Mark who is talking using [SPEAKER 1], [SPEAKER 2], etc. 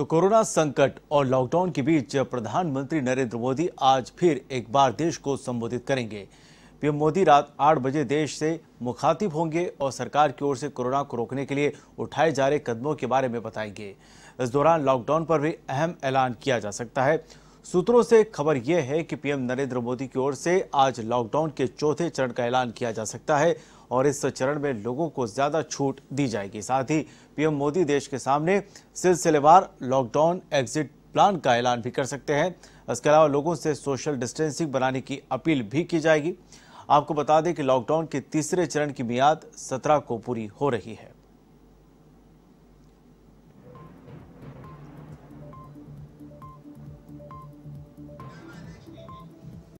[SPEAKER 1] तो कोरोना संकट और लॉकडाउन के बीच प्रधानमंत्री नरेंद्र मोदी आज फिर एक बार देश को संबोधित करेंगे पीएम मोदी रात आठ बजे देश से मुखातिब होंगे और सरकार की ओर से कोरोना को रोकने के लिए उठाए जा रहे कदमों के बारे में बताएंगे इस दौरान लॉकडाउन पर भी अहम ऐलान किया जा सकता है सूत्रों से खबर यह है कि पीएम नरेंद्र मोदी की ओर से आज लॉकडाउन के चौथे चरण का ऐलान किया जा सकता है और इस चरण में लोगों को ज़्यादा छूट दी जाएगी साथ ही पीएम मोदी देश के सामने सिलसिलेवार लॉकडाउन एग्जिट प्लान का ऐलान भी कर सकते हैं इसके अलावा लोगों से सोशल डिस्टेंसिंग बनाने की अपील भी की जाएगी आपको बता दें कि लॉकडाउन के तीसरे चरण की मियाद सत्रह को पूरी हो रही है